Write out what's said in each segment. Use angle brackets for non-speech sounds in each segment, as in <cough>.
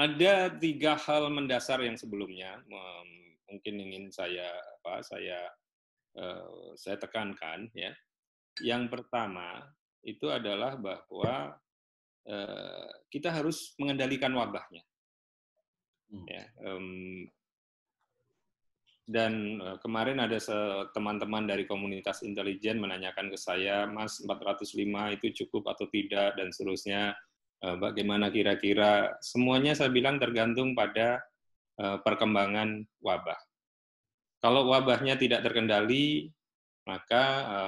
ada tiga hal mendasar yang sebelumnya mungkin ingin saya apa saya eh, saya tekankan ya. Yang pertama itu adalah bahwa eh, kita harus mengendalikan wabahnya. Hmm. Ya, dan eh, kemarin ada teman-teman dari komunitas intelijen menanyakan ke saya, Mas 405 itu cukup atau tidak dan seterusnya Eh, bagaimana kira-kira semuanya saya bilang tergantung pada eh, perkembangan wabah. Kalau wabahnya tidak terkendali, maka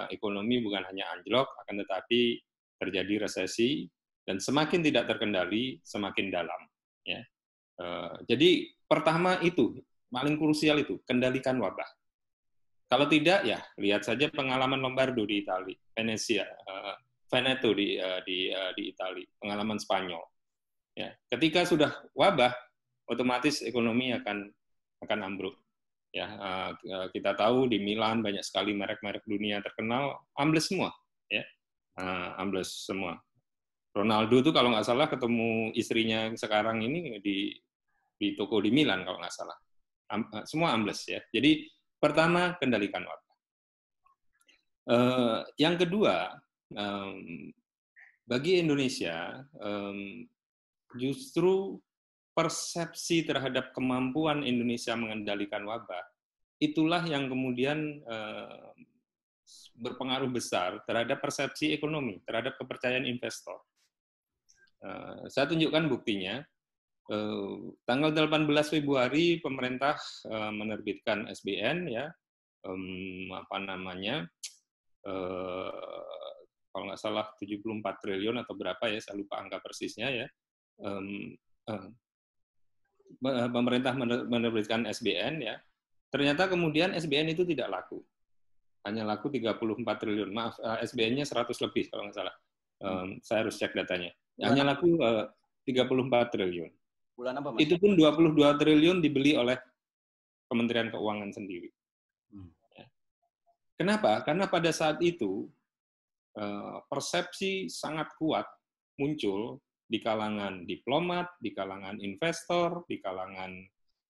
eh, ekonomi bukan hanya anjlok, akan tetapi terjadi resesi dan semakin tidak terkendali, semakin dalam. Ya. Jadi pertama itu paling krusial itu kendalikan wabah. Kalau tidak ya lihat saja pengalaman Lombardo di Italia, Venezia. Veneto di uh, di uh, di Italia, pengalaman Spanyol. Ya, ketika sudah wabah, otomatis ekonomi akan akan ambruk. Ya, uh, kita tahu di Milan banyak sekali merek-merek dunia terkenal ambles semua, ya. Uh, ambles semua. Ronaldo tuh kalau nggak salah ketemu istrinya sekarang ini di di toko di Milan kalau nggak salah. Am, uh, semua ambles ya. Jadi pertama kendalikan wabah. Uh, yang kedua um, bagi Indonesia um, justru persepsi terhadap kemampuan Indonesia mengendalikan wabah itulah yang kemudian uh, berpengaruh besar terhadap persepsi ekonomi, terhadap kepercayaan investor. Uh, saya tunjukkan buktinya. Uh, tanggal 18 Februari pemerintah uh, menerbitkan SBN ya, um, apa namanya, uh, kalau nggak salah 74 triliun atau berapa ya, saya lupa angka persisnya ya. Um, um, pemerintah menerbitkan SBN ya. Ternyata kemudian SBN itu tidak laku. Hanya laku 34 triliun. Maaf, eh, SBN-nya 100 lebih kalau nggak salah. Um, saya harus cek datanya. Hanya laku uh, 34 triliun. Bulan apa, Mas? Itu pun 22 triliun dibeli oleh Kementerian Keuangan sendiri. Hmm. Ya. Kenapa? Karena pada saat itu Eh, persepsi sangat kuat muncul di kalangan diplomat, di kalangan investor, di kalangan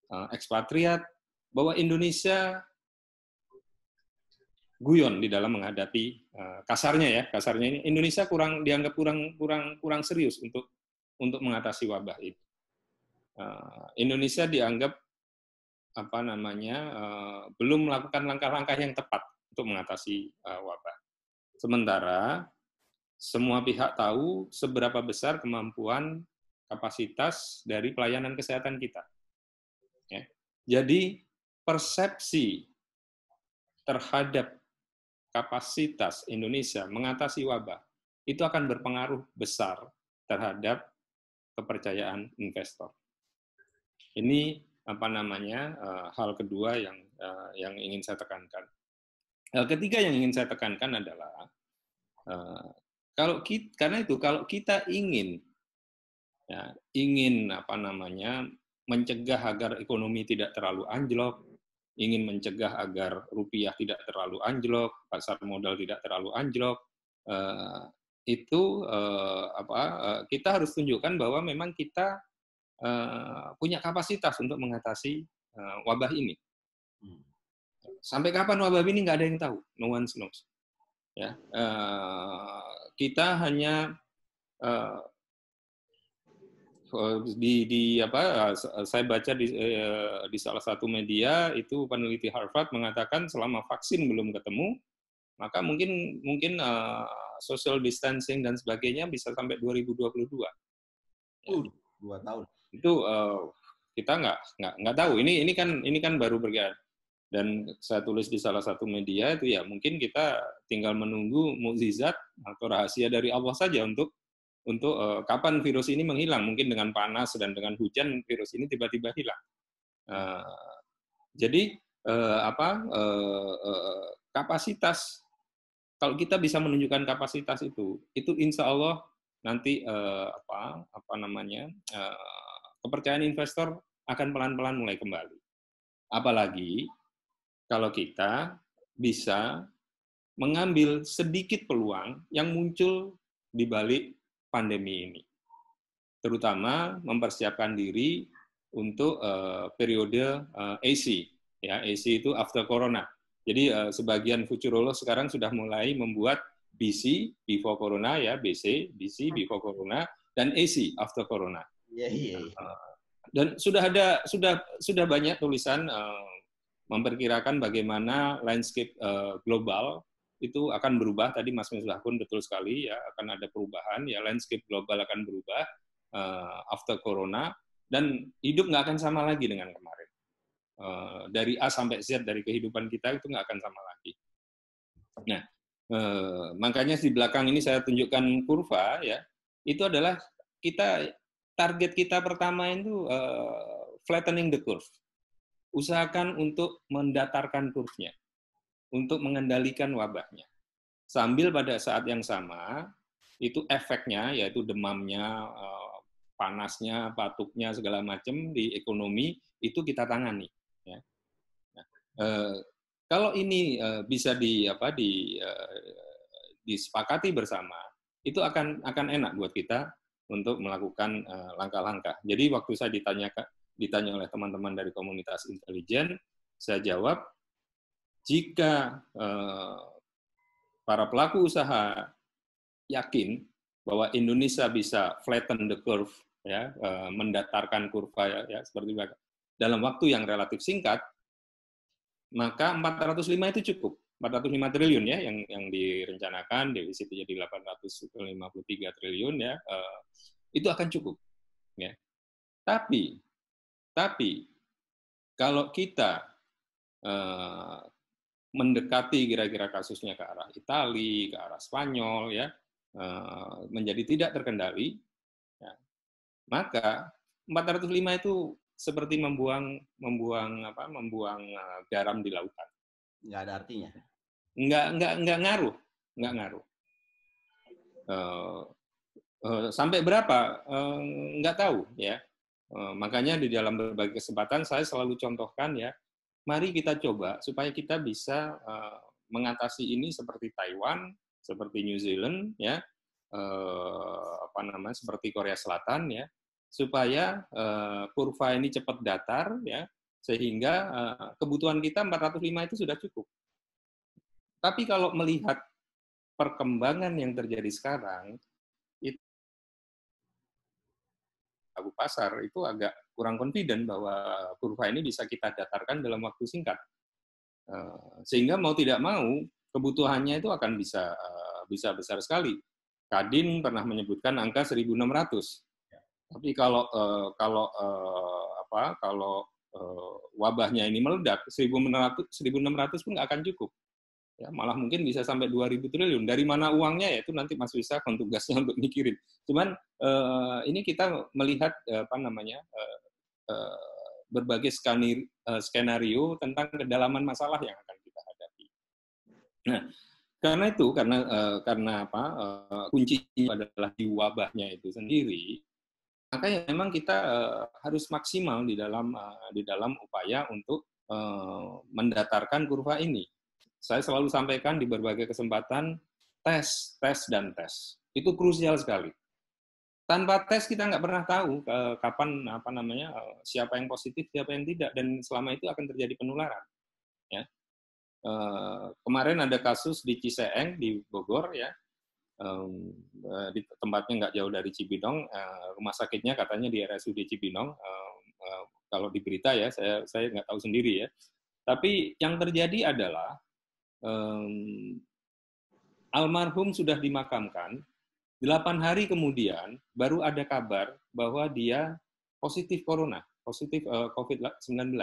eh, ekspatriat bahwa Indonesia guyon di dalam menghadapi eh, kasarnya ya kasarnya ini Indonesia kurang dianggap kurang kurang kurang serius untuk untuk mengatasi wabah itu Indonesia dianggap apa namanya belum melakukan langkah-langkah yang tepat untuk mengatasi wabah Sementara semua pihak tahu seberapa besar kemampuan kapasitas dari pelayanan kesehatan kita. Ya. Jadi persepsi terhadap kapasitas Indonesia mengatasi wabah itu akan berpengaruh besar terhadap kepercayaan investor. Ini apa namanya eh, hal kedua yang eh, yang ingin saya tekankan ketiga yang ingin saya tekankan adalah eh, kalau kita, karena itu kalau kita ingin ya, ingin apa namanya mencegah agar ekonomi tidak terlalu anjlok, ingin mencegah agar rupiah tidak terlalu anjlok, pasar modal tidak terlalu anjlok, eh, itu eh, apa kita harus tunjukkan bahwa memang kita punya kapasitas untuk mengatasi wabah ini. Hmm. Sampai kapan wabah ini nggak ada yang tahu, no one knows. Ya, uh, kita hanya uh, di di apa eh, saya baca di uh, di salah satu media itu peneliti Harvard mengatakan selama vaksin belum ketemu maka mungkin mungkin uh, social distancing dan sebagainya bisa sampai 2022. Uh, ya. dua tahun. Itu uh, kita nggak nggak nggak tahu. Ini ini kan ini kan baru bergerak dan saya tulis di salah satu media itu ya mungkin kita tinggal menunggu mukjizat atau rahasia dari Allah saja untuk untuk uh, kapan virus ini menghilang mungkin dengan panas dan dengan hujan virus ini tiba-tiba hilang uh, jadi uh, apa uh, uh, kapasitas kalau kita bisa menunjukkan kapasitas itu itu insya Allah nanti uh, apa apa namanya uh, kepercayaan investor akan pelan-pelan mulai kembali apalagi kalau kita bisa mengambil sedikit peluang yang muncul di balik pandemi ini. Terutama mempersiapkan diri untuk uh, periode uh, eh, AC ya AC itu after corona. Jadi uh, sebagian futurolog sekarang sudah mulai membuat BC before corona ya BC BC hmm. before corona dan AC after corona. Yeah, yeah, yeah. dan sudah ada sudah sudah banyak tulisan memperkirakan bagaimana landscape uh, global itu akan berubah. Tadi Mas pun betul sekali ya akan ada perubahan ya landscape global akan berubah uh, after corona dan hidup nggak akan sama lagi dengan kemarin. Uh, dari A sampai Z dari kehidupan kita itu nggak akan sama lagi. Nah uh, makanya di belakang ini saya tunjukkan kurva ya itu adalah kita target kita pertama itu uh, flattening the curve usahakan untuk mendatarkan kurvnya, untuk mengendalikan wabahnya. Sambil pada saat yang sama, itu efeknya, yaitu demamnya, eh, panasnya, batuknya, segala macam di ekonomi, itu kita tangani. Ya. Nah, eh, kalau ini eh, bisa di, apa, di, disepakati bersama, itu akan akan enak buat kita untuk melakukan langkah-langkah. Jadi waktu saya ditanyakan, ditanya oleh teman-teman dari komunitas intelijen, saya jawab, jika eh, para pelaku usaha yakin bahwa Indonesia bisa flatten the curve, ya, eh, mendatarkan kurva ya, ya seperti itu, dalam waktu yang relatif singkat, maka 405 itu cukup. 405 triliun ya yang yang direncanakan defisit jadi 853 triliun ya eh, itu akan cukup ya tapi tapi kalau kita eh, mendekati kira-kira kasusnya ke arah Italia, ke arah Spanyol, ya eh, menjadi tidak terkendali, ya, maka 405 itu seperti membuang membuang apa membuang eh, garam di lautan. Nggak ada artinya. Nggak nggak nggak ngaruh, nggak ngaruh. sampai berapa uh, nggak tahu ya Eh, makanya di dalam berbagai kesempatan saya selalu contohkan ya, mari kita coba supaya kita bisa eh, mengatasi ini seperti Taiwan, seperti New Zealand, ya, eh, apa namanya, seperti Korea Selatan, ya, supaya kurva ini cepat datar, ya, sehingga kebutuhan kita 405 itu sudah cukup. Tapi kalau melihat perkembangan yang terjadi sekarang, Abu Pasar itu agak kurang confident bahwa kurva ini bisa kita datarkan dalam waktu singkat. Eh, sehingga mau tidak mau kebutuhannya itu akan bisa eh, bisa besar sekali. Kadin pernah menyebutkan angka 1.600. Ya. Tapi kalau eh, kalau apa kalau wabahnya ini meledak 1.600 pun nggak akan cukup ya malah mungkin bisa sampai 2000 triliun dari mana uangnya ya itu nanti Mas Wisa kon <laughs> tugasnya untuk mikirin cuman eh, ini kita melihat eh, apa namanya eh, eh, berbagai skenario, eh, skenario tentang kedalaman masalah yang akan kita hadapi nah karena itu karena eh, karena apa eh, kuncinya adalah di wabahnya itu sendiri makanya memang kita eh, harus maksimal di dalam eh, di dalam upaya untuk eh, mendatarkan kurva ini saya selalu sampaikan di berbagai kesempatan, tes, tes, dan tes. Itu krusial sekali. Tanpa tes kita nggak pernah tahu eh, kapan apa namanya eh, siapa yang positif, siapa yang tidak, dan selama itu akan terjadi penularan. Ya. Eh, kemarin ada kasus di Ciseeng di Bogor ya di tempatnya nggak jauh dari Cibinong rumah sakitnya katanya di RSUD Cibinong kalau di berita ya saya saya nggak tahu sendiri ya tapi yang terjadi adalah um, almarhum sudah dimakamkan, Delapan hari kemudian baru ada kabar bahwa dia positif corona, positif uh, eh, COVID-19.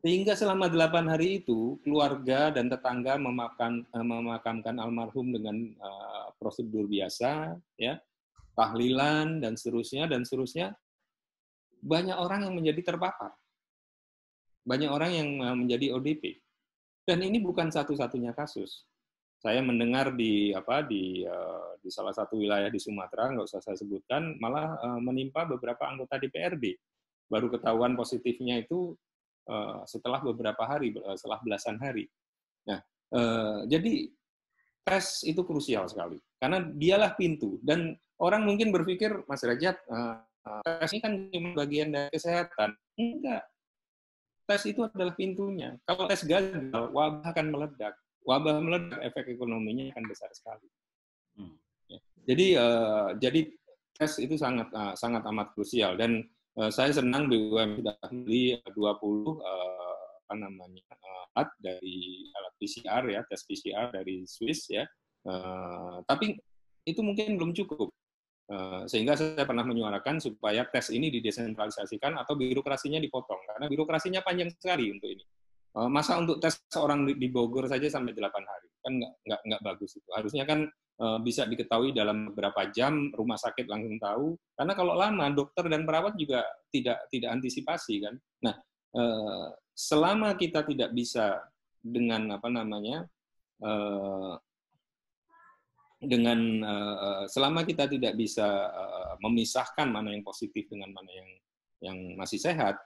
Sehingga selama delapan hari itu keluarga dan tetangga memakan, uh, memakamkan almarhum dengan uh, prosedur biasa, ya, tahlilan dan seterusnya dan seterusnya. Banyak orang yang menjadi terpapar banyak orang yang eh, menjadi ODP. Dan ini bukan satu-satunya kasus. Saya mendengar di apa di eh, di salah satu wilayah di Sumatera, nggak usah saya sebutkan, malah eh, menimpa beberapa anggota DPRD. Baru ketahuan positifnya itu setelah beberapa hari, setelah belasan hari. Nah, jadi tes itu krusial sekali karena dialah pintu dan orang mungkin berpikir Mas rajat tes ini kan cuma bagian dari kesehatan. Enggak, tes itu adalah pintunya. Kalau tes gagal, wabah akan meledak. Wabah meledak, efek ekonominya akan besar sekali. Hmm. Ya. Jadi uh, jadi tes itu sangat uh, sangat amat krusial dan uh, saya senang BUM sudah beli 20 uh, apa namanya alat dari alat PCR ya tes PCR dari Swiss ya. Uh, tapi itu mungkin belum cukup. Eh, sehingga saya pernah menyuarakan supaya tes ini didesentralisasikan atau birokrasinya dipotong karena birokrasinya panjang sekali untuk ini eh, masa untuk tes seorang di Bogor saja sampai 8 hari kan nggak nggak nggak bagus itu harusnya kan eh, bisa diketahui dalam beberapa jam rumah sakit langsung tahu karena kalau lama dokter dan perawat juga tidak tidak antisipasi kan nah selama kita tidak bisa dengan apa namanya dengan uh, selama kita tidak bisa uh, memisahkan mana yang positif dengan mana yang yang masih sehat,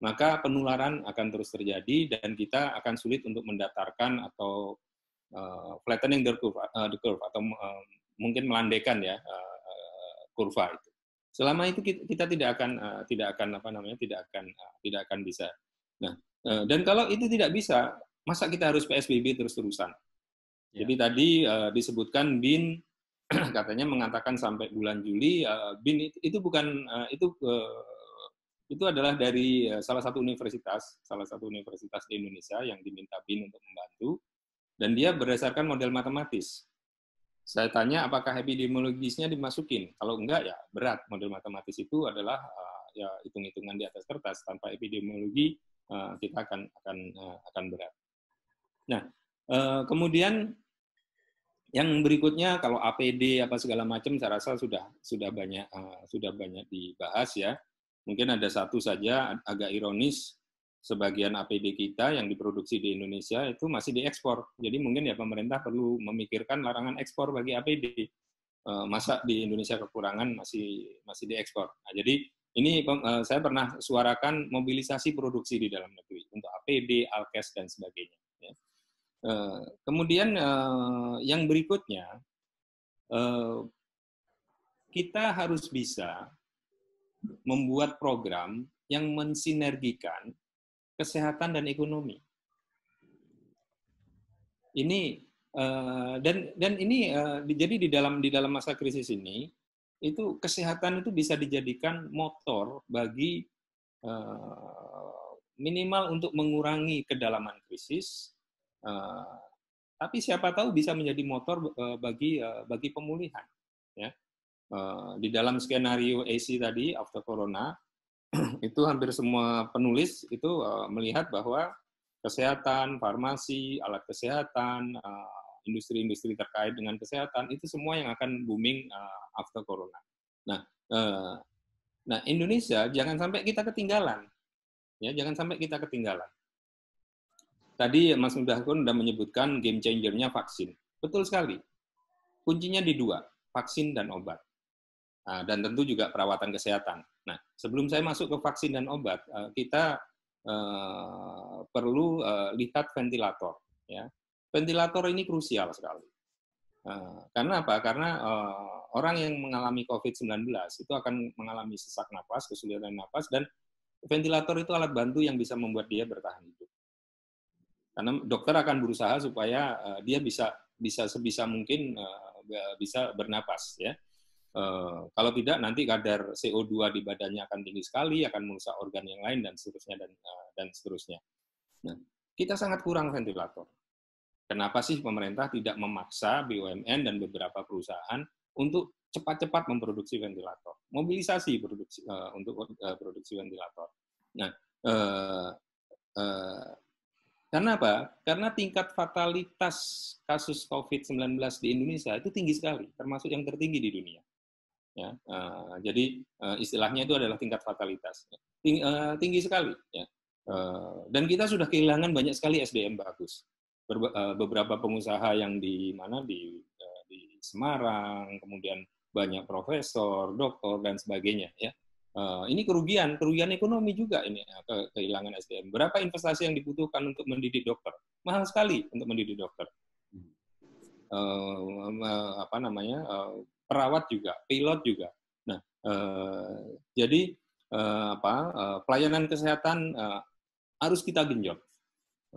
maka penularan akan terus terjadi dan kita akan sulit untuk mendatarkan atau uh, flattening the curve, uh, the curve atau uh, mungkin melandaikan ya uh, kurva itu. Selama itu kita, kita tidak akan uh, tidak akan apa namanya tidak akan uh, tidak akan bisa. Nah, uh, dan kalau itu tidak bisa, masa kita harus PSBB terus-terusan? Ya. Jadi tadi uh, disebutkan BIN <clears throat> katanya mengatakan sampai bulan Juli uh, BIN itu, itu bukan uh, itu uh, itu adalah dari salah satu universitas, salah satu universitas di Indonesia yang diminta BIN untuk membantu dan dia berdasarkan model matematis. Saya tanya apakah epidemiologisnya dimasukin. Kalau enggak ya berat. Model matematis itu adalah uh, ya hitung-hitungan di atas kertas tanpa epidemiologi uh, kita akan akan uh, akan berat. Nah, kemudian yang berikutnya kalau APD apa segala macam saya rasa sudah sudah banyak uh, sudah banyak dibahas ya. Mungkin ada satu saja agak ironis sebagian APD kita yang diproduksi di Indonesia itu masih diekspor. Jadi mungkin ya pemerintah perlu memikirkan larangan ekspor bagi APD. Uh, eh, masa di Indonesia kekurangan masih masih diekspor. Nah, jadi ini uh, saya pernah suarakan mobilisasi produksi di dalam negeri untuk APD, Alkes dan sebagainya. Eh, kemudian eh, yang berikutnya eh, kita harus bisa membuat program yang mensinergikan kesehatan dan ekonomi. Ini dan dan ini uh, jadi di dalam di dalam masa krisis ini itu kesehatan itu bisa dijadikan motor bagi minimal untuk mengurangi kedalaman krisis Eh, tapi siapa tahu bisa menjadi motor eh, bagi eh, bagi pemulihan. Ya. di dalam skenario AC tadi after corona <clears throat> itu hampir semua penulis itu melihat bahwa kesehatan, farmasi, alat kesehatan, industri-industri terkait dengan kesehatan itu semua yang akan booming after corona. Nah, nah Indonesia jangan sampai kita ketinggalan, ya jangan sampai kita ketinggalan. Tadi Mas Mudahkun sudah menyebutkan game changernya vaksin. Betul sekali. Kuncinya di dua, vaksin dan obat. Nah, dan tentu juga perawatan kesehatan. Nah, sebelum saya masuk ke vaksin dan obat, ah, kita eh, perlu eh, lihat ventilator. Ya, ventilator ini krusial sekali. karena apa? Karena eh, orang yang mengalami COVID-19 itu akan mengalami sesak napas, kesulitan napas, dan ventilator itu alat bantu yang bisa membuat dia bertahan hidup karena dokter akan berusaha supaya uh, dia bisa bisa sebisa mungkin uh, bisa bernapas ya. Uh, kalau tidak nanti kadar CO2 di badannya akan tinggi sekali, akan merusak organ yang lain dan seterusnya dan uh, dan seterusnya. Nah, kita sangat kurang ventilator. Kenapa sih pemerintah tidak memaksa BUMN dan beberapa perusahaan untuk cepat-cepat memproduksi ventilator, mobilisasi produksi uh, untuk uh, produksi ventilator. Nah, uh, uh, karena apa? Karena tingkat fatalitas kasus COVID-19 di Indonesia itu tinggi sekali, termasuk yang tertinggi di dunia. Ya, uh, jadi uh, istilahnya itu adalah tingkat fatalitas Ting, uh, tinggi sekali. Ya. Uh, dan kita sudah kehilangan banyak sekali SDM bagus. Ber, uh, beberapa pengusaha yang di mana di, uh, di Semarang, kemudian banyak profesor, doktor dan sebagainya. Ya, Eh, ini kerugian, kerugian ekonomi juga ini eh, ke kehilangan SDM. Berapa investasi yang dibutuhkan untuk mendidik dokter? Mahal sekali untuk mendidik dokter. Uh, uh, apa namanya uh, perawat juga, pilot juga. Nah, uh, jadi uh, apa uh, pelayanan kesehatan uh, harus kita genjot.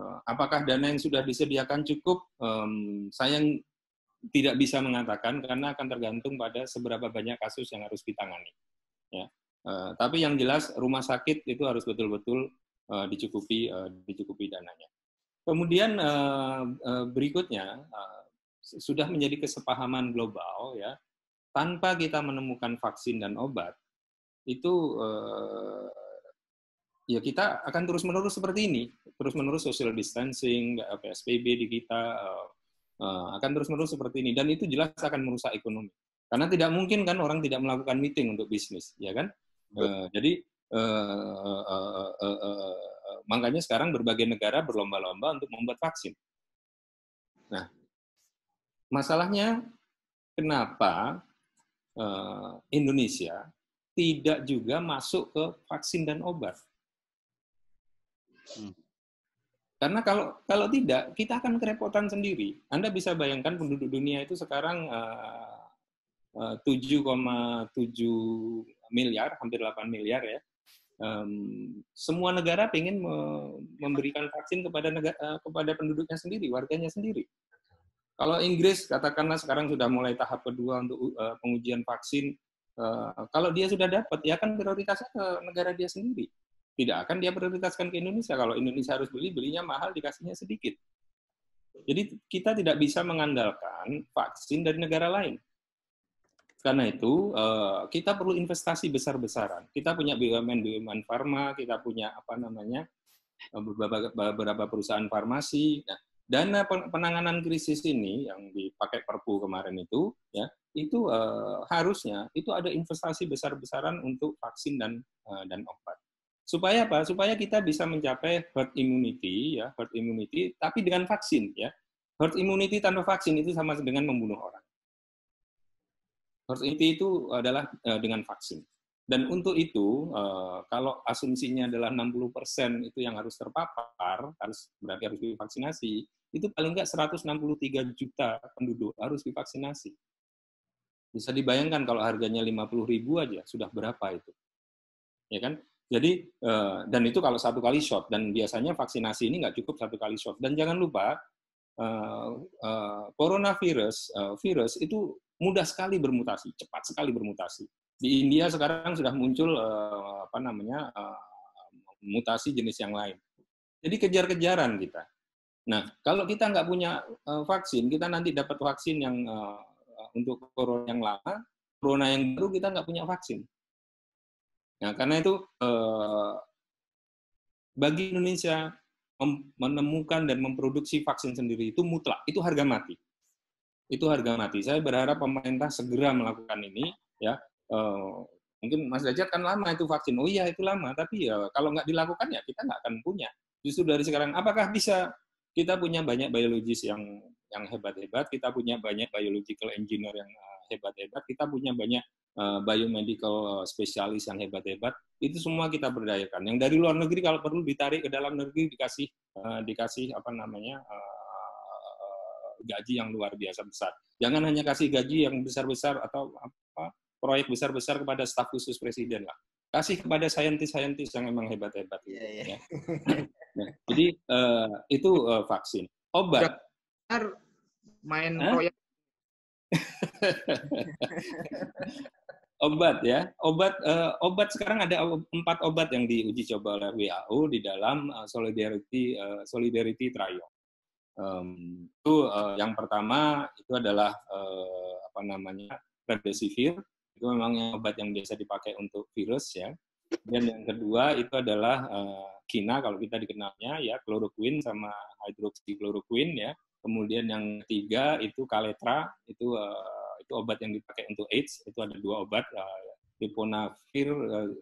Uh, apakah dana yang sudah disediakan cukup? Um, saya tidak bisa mengatakan karena akan tergantung pada seberapa banyak kasus yang harus ditangani. Ya Eh, tapi yang jelas rumah sakit itu harus betul-betul uh, dicukupi uh, dicukupi dananya. Kemudian uh, uh, berikutnya uh, sudah menjadi kesepahaman global ya tanpa kita menemukan vaksin dan obat itu uh, ya kita akan terus menerus seperti ini terus menerus social distancing psbb di kita uh, uh, akan terus menerus seperti ini dan itu jelas akan merusak ekonomi karena tidak mungkin kan orang tidak melakukan meeting untuk bisnis ya kan jadi eh, eh, eh, makanya sekarang berbagai negara berlomba-lomba untuk membuat vaksin. Nah, masalahnya kenapa Indonesia tidak juga masuk ke vaksin dan obat? Hmm. Karena kalau kalau tidak, kita akan kerepotan sendiri. Anda bisa bayangkan penduduk dunia itu sekarang uh, 7,7 miliar, hampir 8 miliar ya. Um, semua negara ingin me memberikan vaksin kepada negara, eh, kepada penduduknya sendiri, warganya sendiri. Kalau Inggris katakanlah sekarang sudah mulai tahap kedua untuk uh, pengujian vaksin, uh, kalau dia sudah dapat, ya akan prioritasnya ke negara dia sendiri. Tidak akan dia prioritaskan ke Indonesia. Kalau Indonesia harus beli, belinya mahal, dikasihnya sedikit. Jadi kita tidak bisa mengandalkan vaksin dari negara lain. Karena itu eh, kita perlu investasi besar-besaran. Kita punya BUMN BUMN Pharma, kita punya apa namanya eh, beberapa, perusahaan farmasi. Nah, dana penanganan krisis ini yang dipakai Perpu kemarin itu, ya itu eh, harusnya itu ada investasi besar-besaran untuk vaksin dan dan obat. Supaya apa? Supaya kita bisa mencapai herd immunity, ya herd immunity, tapi dengan vaksin, ya herd immunity tanpa vaksin itu sama dengan membunuh orang. Harus inti itu adalah eh, dengan vaksin. Dan untuk itu, eh, kalau asumsinya adalah 60% itu yang harus terpapar, harus berarti harus divaksinasi, itu paling nggak 163 juta penduduk harus divaksinasi. Bisa dibayangkan kalau harganya 50 ribu aja, sudah berapa itu? Ya kan? Jadi, eh, dan itu kalau satu kali shot, dan biasanya vaksinasi ini nggak cukup satu kali shot. Dan jangan lupa, uh, uh, coronavirus uh, virus itu mudah sekali bermutasi, cepat sekali bermutasi. Di India sekarang sudah muncul uh, apa namanya uh, mutasi jenis yang lain. Jadi kejar-kejaran kita. Nah, kalau kita nggak punya uh, vaksin, kita nanti dapat vaksin yang uh, untuk corona yang lama, corona yang baru kita nggak punya vaksin. Nah, karena itu uh, bagi Indonesia menemukan dan memproduksi vaksin sendiri itu mutlak, itu harga mati. Itu harga mati. Saya berharap pemerintah segera melakukan ini, ya. E, mungkin Mas Dajat kan lama itu vaksin. Oh iya, itu lama. Tapi ya kalau nggak dilakukan ya kita nggak akan punya. Justru dari sekarang, apakah bisa kita punya banyak biologis yang yang hebat-hebat, kita punya banyak biological engineer yang eh, hebat-hebat, kita punya banyak Eh, biomedical eh, spesialis yang hebat-hebat itu semua kita berdayakan. Yang dari luar negeri kalau perlu ditarik ke dalam negeri dikasih eh, dikasih apa namanya gaji yang luar biasa besar. Jangan hanya kasih gaji yang besar-besar atau apa proyek besar-besar kepada staf khusus presiden lah. Kasih kepada saintis-saintis yang emang hebat-hebat. Yeah, yeah. Ya. nah, jadi uh, itu uh, vaksin. Obat. main proyek. <laughs> obat ya obat uh, obat sekarang ada empat obat yang diuji coba oleh WHO di dalam uh, solidarity uh, solidarity trial um, itu uh, yang pertama itu adalah uh, apa namanya remdesivir itu memang obat yang biasa dipakai untuk virus ya dan yang kedua itu adalah uh, kina kalau kita dikenalnya ya chloroquine sama hidroksikloroquin ya kemudian yang ketiga itu kaletra itu uh, itu obat yang dipakai untuk AIDS itu ada dua obat uh,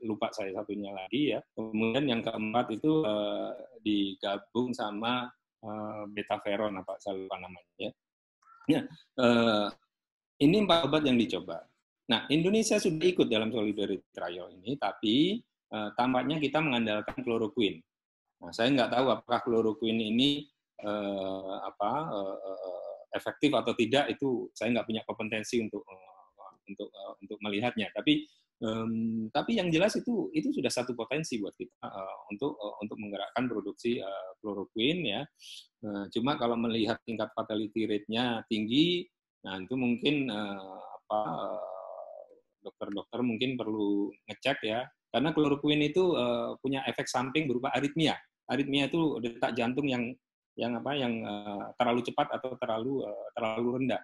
lupa saya satunya lagi ya kemudian yang keempat itu eh, digabung sama uh, betaferon apa saya lupa namanya ya, ya ini empat obat yang dicoba nah Indonesia sudah ikut dalam solidarity trial ini tapi uh, tampaknya kita mengandalkan kloroquine nah saya nggak tahu apakah kloroquine ini uh, apa uh, efektif atau tidak itu saya nggak punya kompetensi untuk eh, untuk eh, untuk melihatnya. Tapi um, tapi yang jelas itu itu sudah satu potensi buat kita uh, untuk uh, untuk menggerakkan produksi uh, chloroquine ya. Uh, cuma kalau melihat tingkat fatality rate-nya tinggi, nah itu mungkin uh, apa dokter-dokter uh, mungkin perlu ngecek ya. Karena chloroquine itu uh, punya efek samping berupa aritmia. Aritmia itu detak jantung yang yang apa yang uh, terlalu cepat atau terlalu uh, terlalu rendah.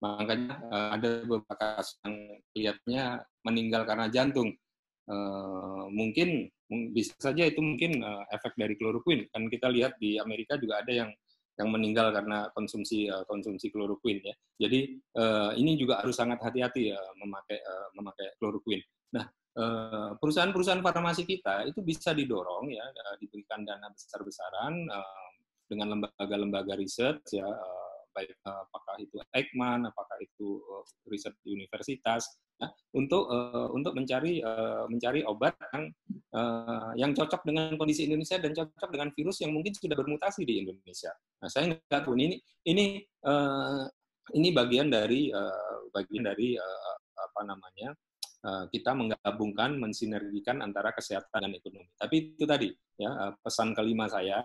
Makanya uh, ada beberapa kasus yang kelihatannya meninggal karena jantung. Uh, mungkin bisa saja itu mungkin uh, efek dari kloroquin. Kan kita lihat di Amerika juga ada yang yang meninggal karena konsumsi uh, konsumsi kloroquin ya. Jadi uh, ini juga harus sangat hati-hati ya memakai uh, memakai kloroquin. Nah, perusahaan-perusahaan farmasi kita itu bisa didorong ya diberikan dana besar-besaran dengan lembaga-lembaga riset ya eh, baik eh, apakah itu Ekman, apakah itu eh, riset di universitas, ya, untuk uh, untuk mencari uh, mencari obat yang uh, yang cocok dengan kondisi Indonesia dan cocok dengan virus yang mungkin sudah bermutasi di Indonesia. Nah, saya nggak tahu ini ini uh, ini bagian dari uh, bagian dari uh, apa namanya kita menggabungkan mensinergikan antara kesehatan dan ekonomi. Tapi itu tadi ya pesan kelima saya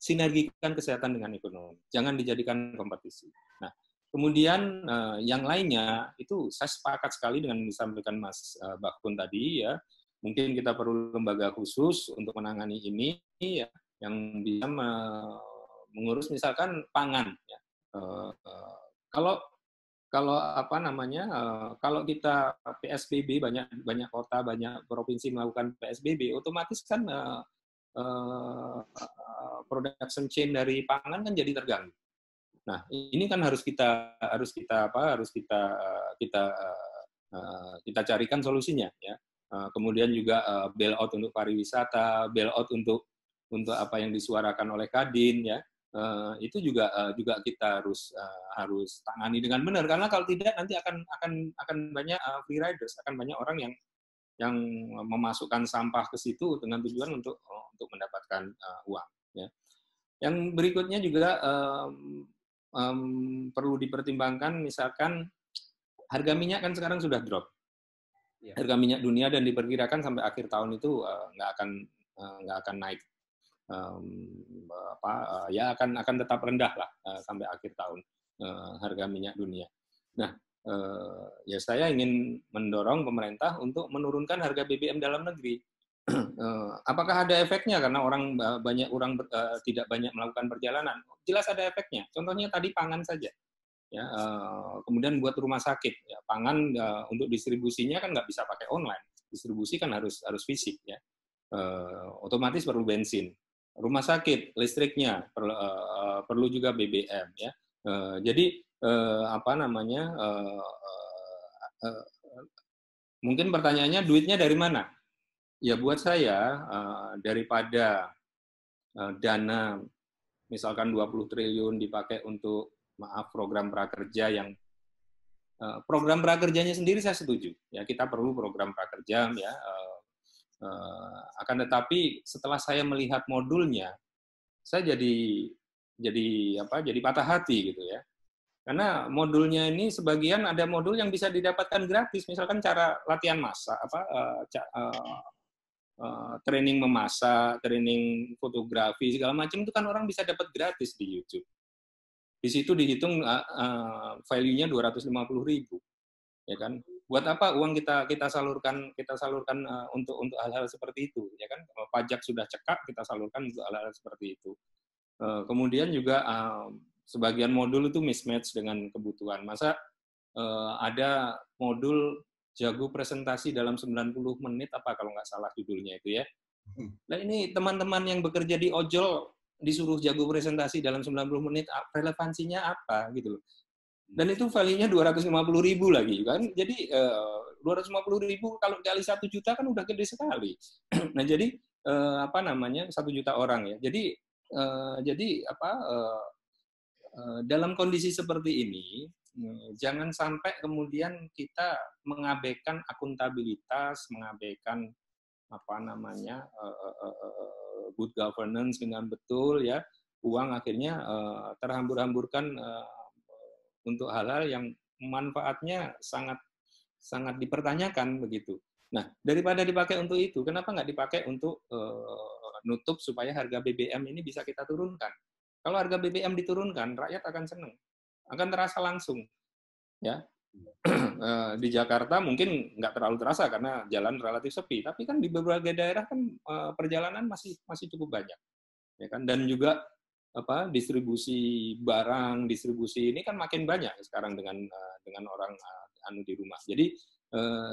sinergikan kesehatan dengan ekonomi. Jangan dijadikan kompetisi. Nah, kemudian uh, yang lainnya itu saya sepakat sekali dengan disampaikan Mas eh, Bakun tadi ya. Mungkin kita perlu lembaga khusus untuk menangani ini ya yang bisa me mengurus misalkan pangan ya. Uh, uh, kalau kalau apa namanya kalau kita PSBB banyak banyak kota banyak provinsi melakukan PSBB otomatis kan Eh, production chain dari pangan kan jadi terganggu. Nah, ini kan harus kita harus kita apa? Harus kita eh, kita eh, kita carikan solusinya ya. kemudian juga bailout untuk pariwisata, bailout untuk untuk apa yang disuarakan oleh Kadin ya. itu juga juga kita harus harus tangani dengan benar karena kalau tidak nanti akan akan akan banyak free riders, akan banyak orang yang yang memasukkan sampah ke situ dengan tujuan untuk untuk mendapatkan uh, uang. Ya. Yang berikutnya juga um, um, perlu dipertimbangkan, misalkan harga minyak kan sekarang sudah drop, ya. harga minyak dunia dan diperkirakan sampai akhir tahun itu uh, nggak akan uh, akan naik, um, apa uh, ya akan akan tetap rendah lah uh, sampai akhir tahun uh, harga minyak dunia. Nah ya saya ingin mendorong pemerintah untuk menurunkan harga BBM dalam negeri. Eh, apakah ada efeknya karena orang banyak orang uh, tidak banyak melakukan perjalanan? Jelas ada efeknya. Contohnya tadi pangan saja. Ya, uh, kemudian buat rumah sakit, ya, pangan uh, untuk distribusinya kan nggak bisa pakai online. Distribusi kan harus harus fisik ya. Uh, otomatis perlu bensin. Rumah sakit listriknya perlu, uh, perlu juga BBM ya. Uh, jadi uh, apa namanya? Uh, uh, uh, mungkin pertanyaannya duitnya dari mana? ya buat saya eh, daripada eh, dana misalkan 20 triliun dipakai untuk maaf program prakerja yang eh, program prakerjanya sendiri saya setuju ya kita perlu program prakerja ya akan tetapi setelah saya melihat modulnya saya jadi jadi apa jadi patah hati gitu ya karena modulnya ini sebagian ada modul yang bisa didapatkan gratis misalkan cara latihan masa apa Eh, training memasak, training fotografi segala macam itu kan orang bisa dapat gratis di YouTube. Di situ dihitung uh, value-nya 250 ribu, ya kan? Buat apa uang kita kita salurkan kita salurkan uh, untuk untuk hal-hal seperti itu, ya kan? Pajak sudah cekak kita salurkan untuk hal-hal seperti itu. Uh, kemudian juga uh, sebagian modul itu mismatch dengan kebutuhan. Masa uh, ada modul jago presentasi dalam 90 menit apa kalau nggak salah judulnya itu ya. Hmm. Nah ini teman-teman yang bekerja di ojol disuruh jago presentasi dalam 90 menit relevansinya apa gitu loh. Dan itu value-nya 250 ribu lagi kan. Jadi eh, 250 ribu kalau kali satu juta kan udah gede sekali. <clears throat> nah jadi eh, apa namanya satu juta orang ya. Jadi eh, jadi apa eh, eh, dalam kondisi seperti ini Nah, jangan sampai kemudian kita mengabaikan akuntabilitas, mengabaikan apa namanya eh, eh, eh, good governance dengan betul ya uang akhirnya terhambur-hamburkan untuk hal-hal yang manfaatnya sangat sangat dipertanyakan begitu. Nah daripada dipakai untuk itu, kenapa nggak dipakai untuk nutup supaya harga BBM ini bisa kita turunkan? Kalau harga BBM diturunkan, rakyat akan senang akan terasa langsung. Ya, <clears throat> eh, di Jakarta mungkin nggak terlalu terasa karena jalan relatif sepi, tapi kan di beberapa daerah kan eh, perjalanan masih masih cukup banyak, ya kan? Dan juga apa distribusi barang, distribusi ini kan makin banyak sekarang dengan eh, dengan orang anu di rumah. Jadi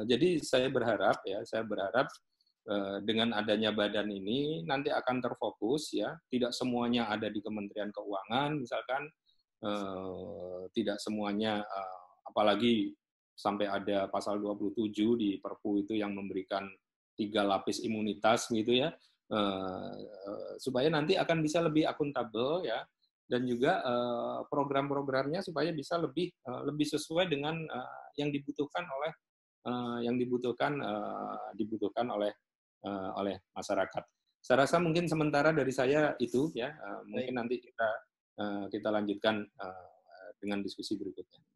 jadi saya berharap ya, saya berharap dengan adanya badan ini nanti akan terfokus ya, tidak semuanya ada di Kementerian Keuangan misalkan, Eh, tidak semuanya uh, apalagi sampai ada pasal 27 di Perpu itu yang memberikan tiga lapis imunitas gitu ya uh, supaya nanti akan bisa lebih akuntabel ya dan juga uh, program-programnya supaya bisa lebih uh, lebih sesuai dengan uh, yang dibutuhkan oleh uh, yang dibutuhkan uh, dibutuhkan oleh uh, oleh masyarakat. Saya rasa mungkin sementara dari saya itu ya uh, mungkin nanti kita Eh, kita lanjutkan eh, dengan diskusi berikutnya.